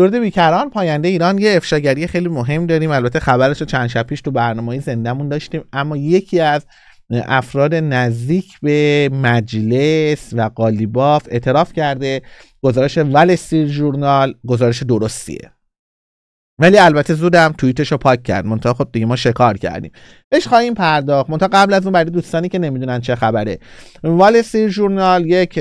درود بیکران پاینده ایران یه افشاگری خیلی مهم داریم البته خبرش رو چند شب پیش تو برنامه زندهمون داشتیم اما یکی از افراد نزدیک به مجلس و قالیباف اعتراف کرده گزارش ول سیر جورنال گزارش درستیه ولی البته زودم توییتش رو پاک کرد منتها خب دیگه ما شکار کردیم بهش خواهیم پرداخت منتها قبل از اون برای دوستانی که نمیدونن چه خبره وال سیر جورنال یک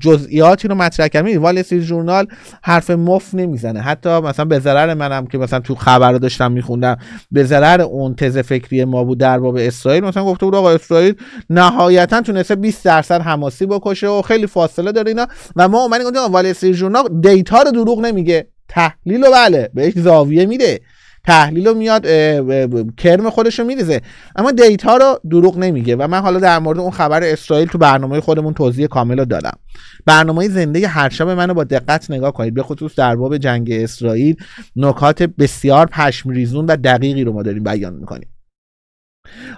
جزئیاتی رو مطرح کرد وال سیر جورنال حرف مف نمیزنه حتی مثلا به ضرر منم که مثلا تو خبر رو داشتم میخوندم به ضرر اون تز فکری ما بود در باب اسرائیل مثلا گفته بود آقا اسرائیل نهایتا تونسته 20 درصد حماسی بکشه و خیلی فاصله داره اینا و ما اومدیم گفتیم وال سیر جورنال دیتا رو دروغ نمیگه تحلیل و بله به یک زاویه میده تحلیل رو میاد کرم خودش رو میریزه اما دیتا رو دروغ نمیگه و من حالا در مورد اون خبر اسرائیل تو برنامه خودمون توضیح کامل رو دادم برنامه زنده هر شب منو با دقت نگاه کنید به خصوص در باب جنگ اسرائیل نکات بسیار پشمریزون و دقیقی رو ما داریم بیان میکنیم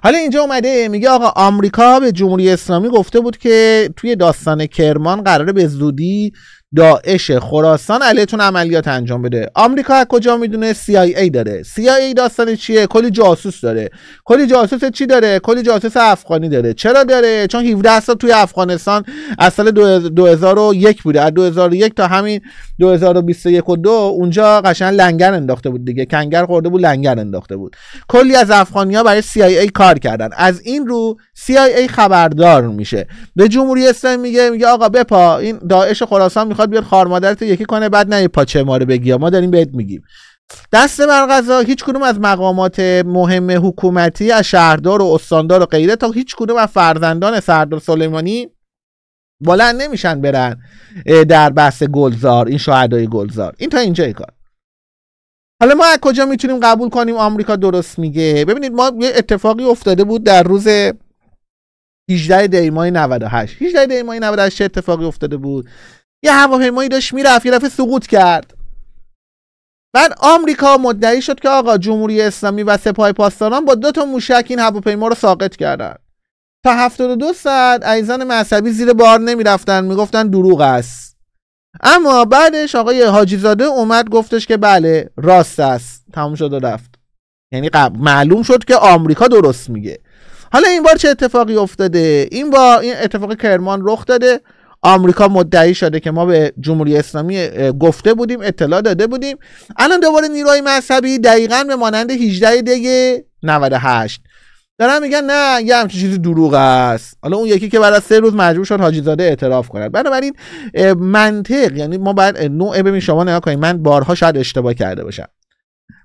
حالا اینجا اومده میگه آقا آمریکا به جمهوری اسلامی گفته بود که توی داستان کرمان قراره به زودی داعش خراسان علیتون عملیات انجام بده آمریکا از کجا میدونه CIA داره CIA داستان چیه کلی جاسوس داره کلی جاسوس چی داره کلی جاسوس افغانی داره چرا داره چون 17 سال توی افغانستان از سال 2001 بوده از 2001 تا همین 2021 و 2 اونجا قشنگ لنگر انداخته بود دیگه کنگر خورده بود لنگر انداخته بود کلی از افغانی ها برای CIA کار کردن از این رو CIA خبردار میشه به جمهوری اسلامی میگه میگه آقا بپا این داعش خراسان میخواد میخواد بیاد خار مادرت یکی کنه بعد نه پاچه ما رو بگی ما داریم بهت میگیم دست بر غذا هیچ کدوم از مقامات مهم حکومتی از شهردار و استاندار و غیره تا هیچ کدوم از فرزندان سردار سلیمانی بلند نمیشن برن در بحث گلزار این شهدای گلزار این تا اینجای کار حالا ما از کجا میتونیم قبول کنیم آمریکا درست میگه ببینید ما یه اتفاقی افتاده بود در روز 18 دی ماه 98 18 دی ماه 98 چه اتفاقی افتاده بود یه هواپیمایی داشت میرفت یه دفعه سقوط کرد بعد آمریکا مدعی شد که آقا جمهوری اسلامی و سپاه پاسداران با دو تا موشک این هواپیما رو ساقط کردن تا 72 ساعت ایزان مذهبی زیر بار می میگفتن دروغ است اما بعدش آقای حاجی زاده اومد گفتش که بله راست است تموم شد و رفت یعنی قبل معلوم شد که آمریکا درست میگه حالا این بار چه اتفاقی افتاده این با این اتفاق کرمان رخ داده آمریکا مدعی شده که ما به جمهوری اسلامی گفته بودیم اطلاع داده بودیم الان دوباره نیروهای مذهبی دقیقا به مانند 18 دیگه 98 دارن میگن نه یه همچین چیزی دروغ است حالا اون یکی که بعد از سه روز مجبور شد حاجی زاده اعتراف کند بنابراین منطق یعنی ما باید نوع ببین شما نگاه کنید من بارها شاید اشتباه کرده باشم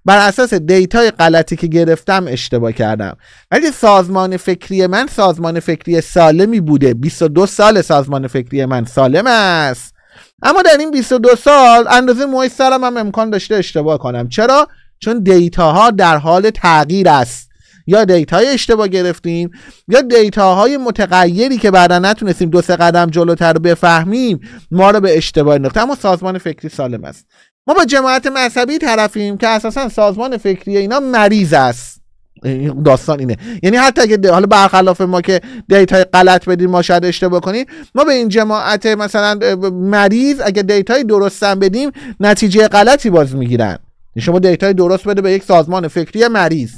بر اساس دیتای غلطی که گرفتم اشتباه کردم ولی سازمان فکری من سازمان فکری سالمی بوده 22 سال سازمان فکری من سالم است اما در این 22 سال اندازه موی سرم هم امکان داشته اشتباه کنم چرا چون دیتاها در حال تغییر است یا دیتای اشتباه گرفتیم یا دیتاهای متغیری که بعدا نتونستیم دو سه قدم جلوتر بفهمیم ما رو به اشتباه انداخته اما سازمان فکری سالم است ما با جماعت مذهبی طرفیم که اساسا سازمان فکری اینا مریض است داستان اینه یعنی حتی اگه حالا برخلاف ما که دیتای غلط بدیم ما شاید اشتباه کنیم ما به این جماعت مثلا مریض اگه دیتای درستن بدیم نتیجه غلطی باز میگیرن شما دیتای درست بده به یک سازمان فکری مریض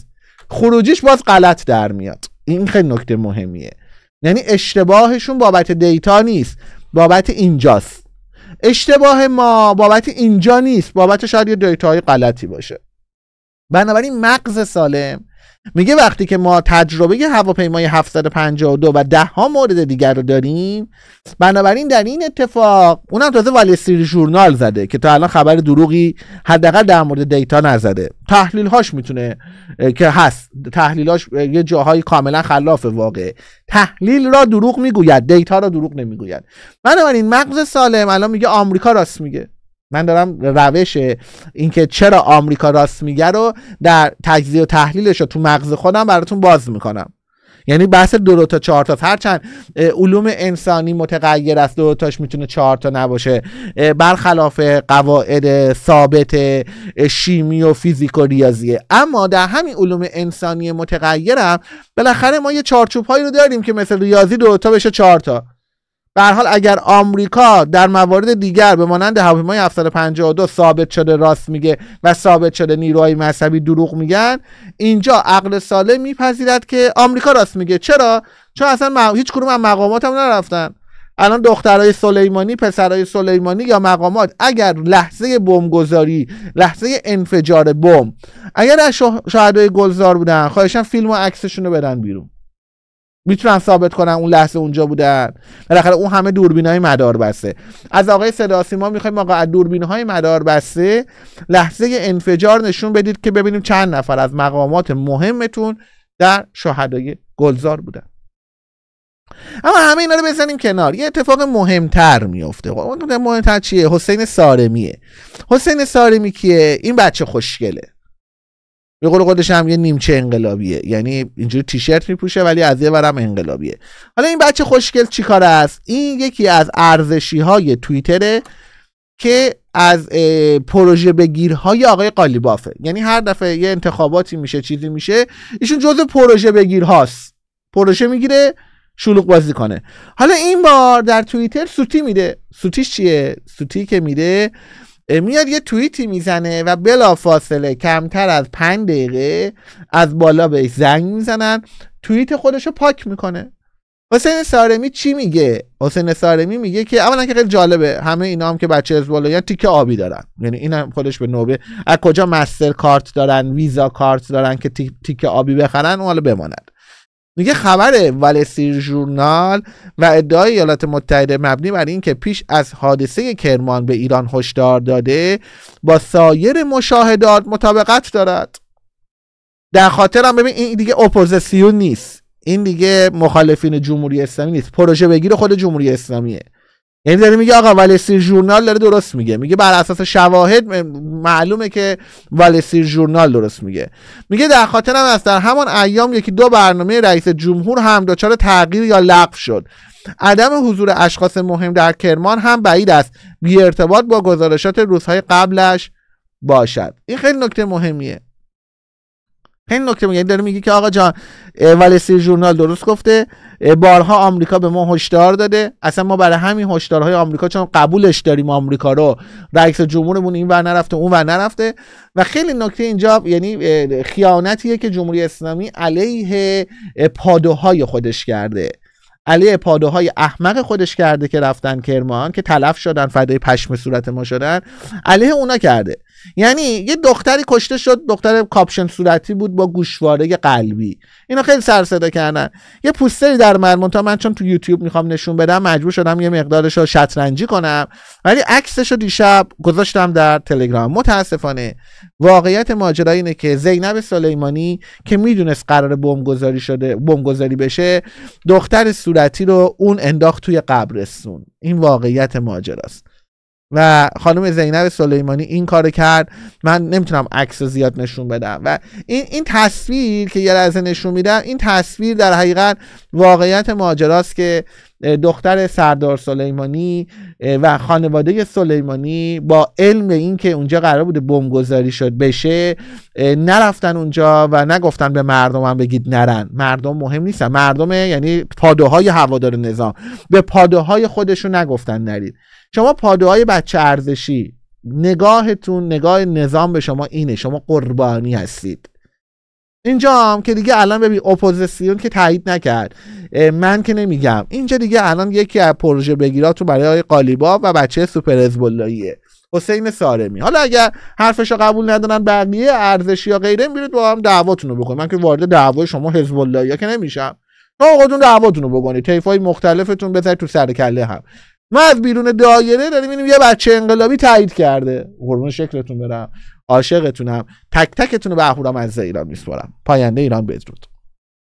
خروجیش باز غلط در میاد این خیلی نکته مهمیه یعنی اشتباهشون بابت دیتا نیست بابت اینجاست اشتباه ما بابت اینجا نیست بابت شاید یه دیتاهای غلطی باشه بنابراین مغز سالم میگه وقتی که ما تجربه هواپیمای 752 و ده ها مورد دیگر رو داریم بنابراین در این اتفاق اونم تازه وال استریت ژورنال زده که تا الان خبر دروغی حداقل در مورد دیتا نزده تحلیل هاش میتونه که هست هاش یه جاهایی کاملا خلاف واقع تحلیل را دروغ میگوید دیتا را دروغ نمیگوید بنابراین مغز سالم الان میگه آمریکا راست میگه من دارم روش اینکه چرا آمریکا راست میگه رو در تجزیه و تحلیلش رو تو مغز خودم براتون باز میکنم یعنی بحث دو تا چهار تا هرچند علوم انسانی متغیر است دو تاش میتونه چهار تا نباشه برخلاف قواعد ثابت شیمی و فیزیک و ریاضیه اما در همین علوم انسانی متغیرم بالاخره ما یه چارچوب هایی رو داریم که مثل ریاضی دو تا بشه چهار تا به حال اگر آمریکا در موارد دیگر به مانند هواپیمای 752 ثابت شده راست میگه و ثابت شده نیروهای مذهبی دروغ میگن اینجا عقل سالم میپذیرد که آمریکا راست میگه چرا چون اصلا هیچ کدوم از مقامات هم نرفتن الان دخترای سلیمانی پسرای سلیمانی یا مقامات اگر لحظه بمبگذاری لحظه انفجار بمب اگر از شهدای گلزار بودن خواهشم فیلم و عکسشون رو بدن بیرون میتونن ثابت کنن اون لحظه اونجا بودن بالاخره اون همه دوربین های مدار بسته از آقای صداسی ما میخوایم آقا از دوربین های مدار بسته لحظه انفجار نشون بدید که ببینیم چند نفر از مقامات مهمتون در شهدای گلزار بودن اما همه اینا رو بزنیم کنار یه اتفاق مهمتر میفته خب، اون مهمتر چیه حسین سارمیه حسین سارمی کیه این بچه خوشگله به قول خودش هم یه نیمچه انقلابیه یعنی اینجوری تیشرت میپوشه ولی از یه ورم انقلابیه حالا این بچه خوشگل چیکار است این یکی از ارزشی های توییتره که از پروژه بگیرهای آقای قالیبافه یعنی هر دفعه یه انتخاباتی میشه چیزی میشه ایشون جزء پروژه بگیرهاست پروژه میگیره شلوغ بازی کنه حالا این بار در توییتر سوتی میده سوتیش چیه سوتی که میده میاد یه توییتی میزنه و بلا فاصله کمتر از پنج دقیقه از بالا بهش زنگ میزنن توییت خودش رو پاک میکنه حسین سارمی چی میگه حسین سارمی میگه که اولا که خیلی جالبه همه اینا هم که بچه بالا یا تیک آبی دارن یعنی این هم خودش به نوبه از کجا مستر کارت دارن ویزا کارت دارن که تیک آبی بخرن اون حالا بماند میگه خبر والسیر ژورنال و ادعای ایالات متحده مبنی بر اینکه پیش از حادثه کرمان به ایران هشدار داده با سایر مشاهدات مطابقت دارد در خاطرم ببین این دیگه اپوزیسیون نیست این دیگه مخالفین جمهوری اسلامی نیست پروژه بگیر خود جمهوری اسلامیه یعنی داره میگه آقا والسیر جورنال داره درست میگه میگه بر اساس شواهد معلومه که والسیر جورنال درست میگه میگه در خاطر هم از در همان ایام یکی دو برنامه رئیس جمهور هم دچار تغییر یا لغو شد عدم حضور اشخاص مهم در کرمان هم بعید است بی ارتباط با گزارشات روزهای قبلش باشد این خیلی نکته مهمیه این نکته میگه یعنی داره میگه که آقا جان والسی ژورنال درست گفته بارها آمریکا به ما هشدار داده اصلا ما برای همین هشدارهای آمریکا چون قبولش داریم آمریکا رو رئیس جمهورمون این ور نرفته اون ور نرفته و خیلی نکته اینجا یعنی خیانتیه که جمهوری اسلامی علیه پادوهای خودش کرده علیه پادوهای احمق خودش کرده که رفتن کرمان که تلف شدن فدای پشم صورت ما شدن علیه اونا کرده یعنی یه دختری کشته شد دختر کاپشن صورتی بود با گوشواره قلبی اینا خیلی سر کردن یه پوستری در مرمون تا من چون تو یوتیوب میخوام نشون بدم مجبور شدم یه مقدارش رو شطرنجی کنم ولی عکسش رو دیشب گذاشتم در تلگرام متاسفانه واقعیت ماجرا اینه که زینب سلیمانی که میدونست قرار بمبگذاری شده بمبگذاری بشه دختر صورتی رو اون انداخت توی قبرستون این واقعیت ماجراست و خانم زینب سلیمانی این کار کرد من نمیتونم عکس زیاد نشون بدم و این, این تصویر که یه لحظه نشون میدم این تصویر در حقیقت واقعیت ماجراست که دختر سردار سلیمانی و خانواده سلیمانی با علم اینکه اونجا قرار بوده بمبگذاری شد بشه نرفتن اونجا و نگفتن به مردم هم بگید نرن مردم مهم نیستن مردم یعنی پادوهای هوادار نظام به پادوهای خودشون نگفتن نرید شما پادوهای بچه ارزشی نگاهتون نگاه نظام به شما اینه شما قربانی هستید اینجا هم که دیگه الان ببین اپوزیسیون که تایید نکرد من که نمیگم اینجا دیگه الان یکی از پروژه بگیراتون برای آقای قالیبا و بچه سوپر ازبلاییه حسین سارمی حالا اگر حرفش رو قبول ندارن بقیه ارزشی یا غیره میرید با هم دعواتون رو بکنید من که وارد دعوای شما حزب الله که نمیشم شما خودتون دعواتون رو بکنید تیفای مختلفتون بذارید تو سر کله هم ما از بیرون دایره داریم میبینیم یه بچه انقلابی تایید کرده قربون شکلتون برم عاشقتونم تک تکتون رو به اهورامزدا ایران میسپارم پاینده ایران بدرود